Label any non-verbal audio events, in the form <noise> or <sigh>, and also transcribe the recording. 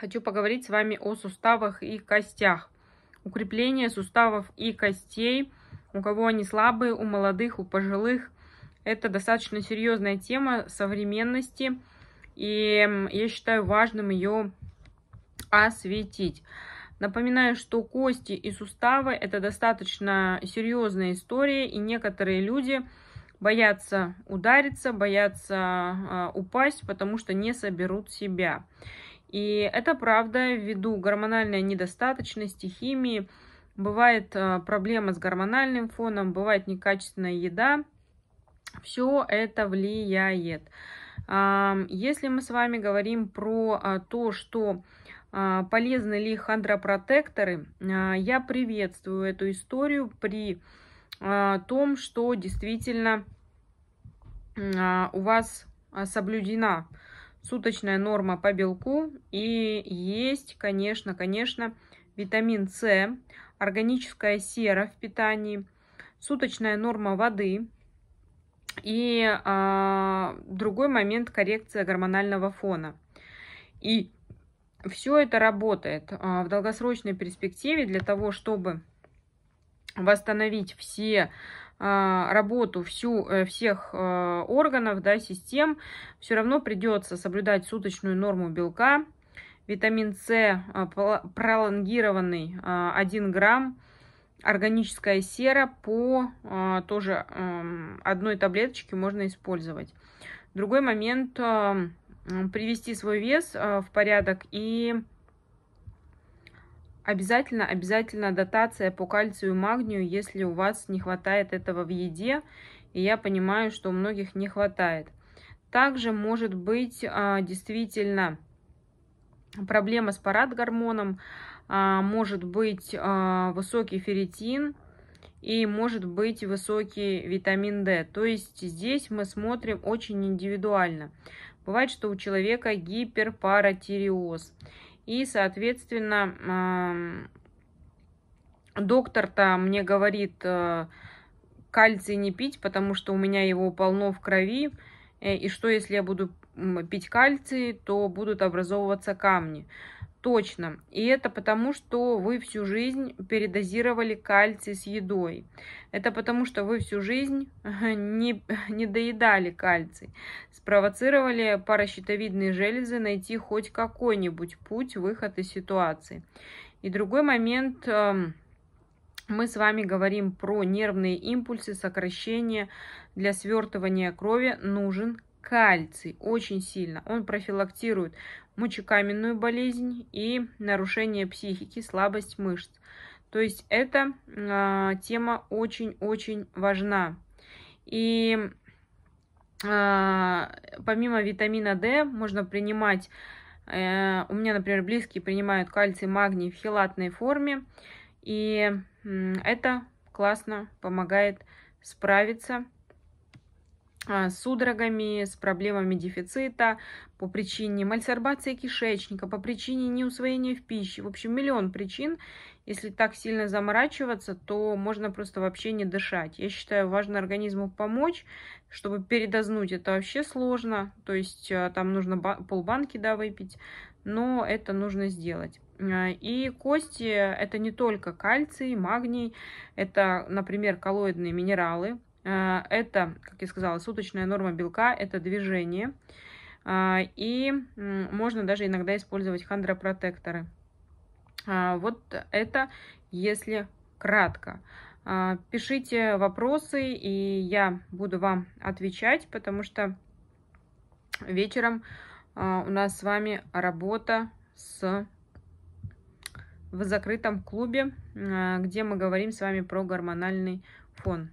Хочу поговорить с вами о суставах и костях. Укрепление суставов и костей, у кого они слабые, у молодых, у пожилых. Это достаточно серьезная тема современности, и я считаю важным ее осветить. Напоминаю, что кости и суставы – это достаточно серьезная история, и некоторые люди боятся удариться, боятся э, упасть, потому что не соберут себя. И это правда ввиду гормональной недостаточности, химии. Бывает э, проблема с гормональным фоном, бывает некачественная еда. Все это влияет. Если мы с вами говорим про а, то, что а, полезны ли хандропротекторы, а, я приветствую эту историю при том, что действительно у вас соблюдена суточная норма по белку. И есть, конечно, конечно, витамин С, органическая сера в питании, суточная норма воды. И а, другой момент коррекция гормонального фона. И все это работает а, в долгосрочной перспективе для того, чтобы восстановить все а, работу всю, э, всех а, органов, да, систем, все равно придется соблюдать суточную норму белка, витамин С а, пролонгированный 1 грамм, органическая сера по тоже одной таблеточке можно использовать. Другой момент, привести свой вес в порядок и Обязательно, обязательно дотация по кальцию и магнию, если у вас не хватает этого в еде. И я понимаю, что у многих не хватает. Также может быть а, действительно проблема с парад-гормоном, а, может быть а, высокий ферритин и может быть высокий витамин D. То есть здесь мы смотрим очень индивидуально. Бывает, что у человека гиперпаратиреоз. И, соответственно, доктор-то мне говорит э, кальций не пить, потому что у меня его полно в крови. Э, и что, если я буду пить кальций, то будут образовываться камни. Точно. И это потому, что вы всю жизнь передозировали кальций с едой. Это потому, что вы всю жизнь <laughs> не, не доедали кальций. Спровоцировали паращитовидные железы найти хоть какой-нибудь путь выхода из ситуации. И другой момент. Эм, мы с вами говорим про нервные импульсы, сокращения Для свертывания крови нужен кальций очень сильно. Он профилактирует мочекаменную болезнь и нарушение психики, слабость мышц. То есть эта э, тема очень-очень важна. И э, помимо витамина D можно принимать, э, у меня, например, близкие принимают кальций, магний в хелатной форме. И э, это классно помогает справиться а, с судорогами, с проблемами дефицита, по причине мальсорбации кишечника, по причине неусвоения в пище. В общем, миллион причин. Если так сильно заморачиваться, то можно просто вообще не дышать. Я считаю, важно организму помочь, чтобы передознуть. Это вообще сложно, то есть а, там нужно полбанки да, выпить, но это нужно сделать. А, и кости – это не только кальций, магний, это, например, коллоидные минералы, а, это, как я сказала, суточная норма белка, это движение. А, и можно даже иногда использовать хондропротекторы. А, вот это, если кратко. Пишите вопросы, и я буду вам отвечать, потому что вечером у нас с вами работа с в закрытом клубе, где мы говорим с вами про гормональный фон.